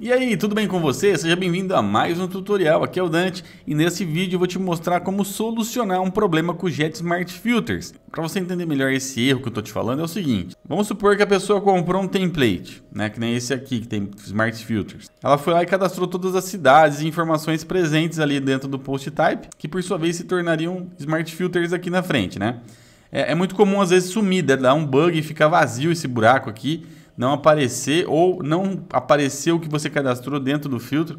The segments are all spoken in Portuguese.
E aí, tudo bem com você? Seja bem-vindo a mais um tutorial, aqui é o Dante e nesse vídeo eu vou te mostrar como solucionar um problema com o Jet Smart Filters. Para você entender melhor esse erro que eu estou te falando é o seguinte, vamos supor que a pessoa comprou um template, né, que nem esse aqui que tem Smart Filters. Ela foi lá e cadastrou todas as cidades e informações presentes ali dentro do post type, que por sua vez se tornariam Smart Filters aqui na frente, né? É, é muito comum às vezes sumir, né? dar um bug e ficar vazio esse buraco aqui, não aparecer ou não aparecer o que você cadastrou dentro do filtro.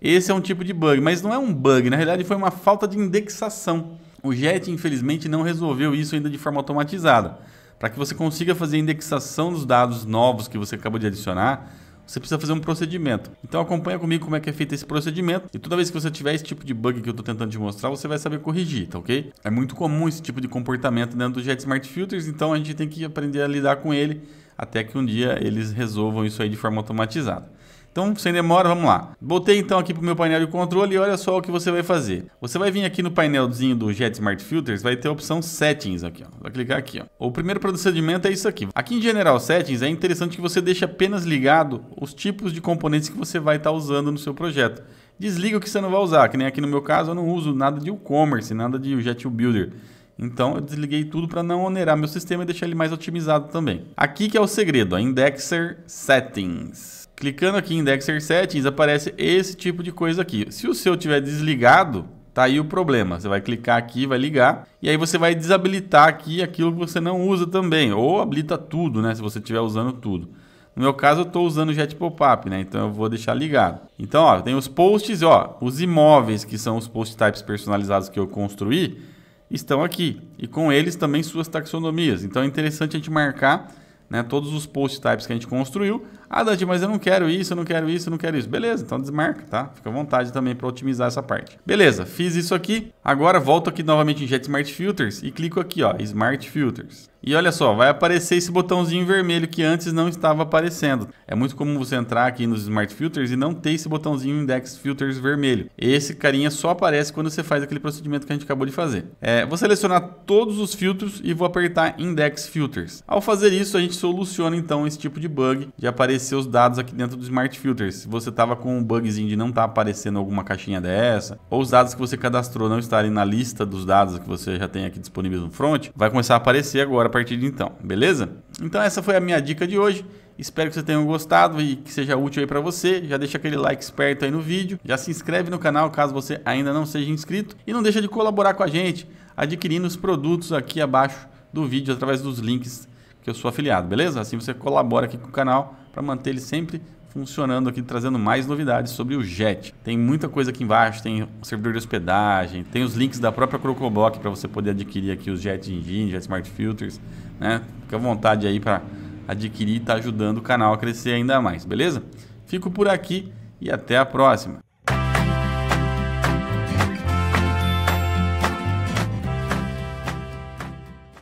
Esse é um tipo de bug, mas não é um bug, na realidade foi uma falta de indexação. O JET, infelizmente, não resolveu isso ainda de forma automatizada. Para que você consiga fazer a indexação dos dados novos que você acabou de adicionar, você precisa fazer um procedimento. Então acompanha comigo como é que é feito esse procedimento e toda vez que você tiver esse tipo de bug que eu estou tentando te mostrar, você vai saber corrigir, tá ok? É muito comum esse tipo de comportamento dentro do Jet Smart Filters, então a gente tem que aprender a lidar com ele até que um dia eles resolvam isso aí de forma automatizada. Então, sem demora, vamos lá. Botei então aqui para o meu painel de controle e olha só o que você vai fazer. Você vai vir aqui no painelzinho do Jet Smart Filters, vai ter a opção Settings aqui, ó. Vai clicar aqui, ó. O primeiro procedimento é isso aqui. Aqui em General Settings é interessante que você deixe apenas ligado os tipos de componentes que você vai estar tá usando no seu projeto. Desliga o que você não vai usar, que nem aqui no meu caso eu não uso nada de e-commerce, nada de Jet Builder. Então eu desliguei tudo para não onerar meu sistema e deixar ele mais otimizado também. Aqui que é o segredo, a Indexer Settings. Clicando aqui em Indexer Settings aparece esse tipo de coisa aqui. Se o seu tiver desligado, tá aí o problema. Você vai clicar aqui, vai ligar e aí você vai desabilitar aqui aquilo que você não usa também ou habilita tudo, né? Se você estiver usando tudo. No meu caso, eu estou usando Jet Pop-Up, né? Então eu vou deixar ligado. Então, ó, tem os posts, ó, os imóveis que são os post types personalizados que eu construí estão aqui, e com eles também suas taxonomias. Então é interessante a gente marcar né, todos os post types que a gente construiu. Ah, Dante, mas eu não quero isso, eu não quero isso, eu não quero isso. Beleza, então desmarca, tá? Fica à vontade também para otimizar essa parte. Beleza, fiz isso aqui. Agora volto aqui novamente em Jet Smart Filters e clico aqui, ó, Smart Filters. E olha só, vai aparecer esse botãozinho vermelho que antes não estava aparecendo. É muito comum você entrar aqui nos Smart Filters e não ter esse botãozinho Index Filters vermelho. Esse carinha só aparece quando você faz aquele procedimento que a gente acabou de fazer. É, vou selecionar todos os filtros e vou apertar Index Filters. Ao fazer isso, a gente soluciona então esse tipo de bug de aparecer os dados aqui dentro do Smart Filter. Se você estava com um bugzinho de não estar tá aparecendo alguma caixinha dessa, ou os dados que você cadastrou não estarem na lista dos dados que você já tem aqui disponíveis no front, vai começar a aparecer agora a partir de então, beleza? Então essa foi a minha dica de hoje. Espero que vocês tenham gostado e que seja útil aí para você. Já deixa aquele like esperto aí no vídeo. Já se inscreve no canal caso você ainda não seja inscrito. E não deixa de colaborar com a gente adquirindo os produtos aqui abaixo do vídeo através dos links que eu sou afiliado, beleza? Assim você colabora aqui com o canal para manter ele sempre funcionando aqui, trazendo mais novidades sobre o JET. Tem muita coisa aqui embaixo, tem o servidor de hospedagem, tem os links da própria Crocoblock para você poder adquirir aqui os JET Engine, JET Smart Filters, né? Fica à vontade aí para adquirir e tá ajudando o canal a crescer ainda mais, beleza? Fico por aqui e até a próxima.